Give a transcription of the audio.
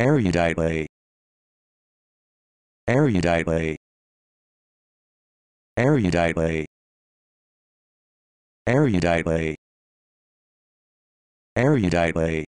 eruditely eruditely eruditely eruditely eruditely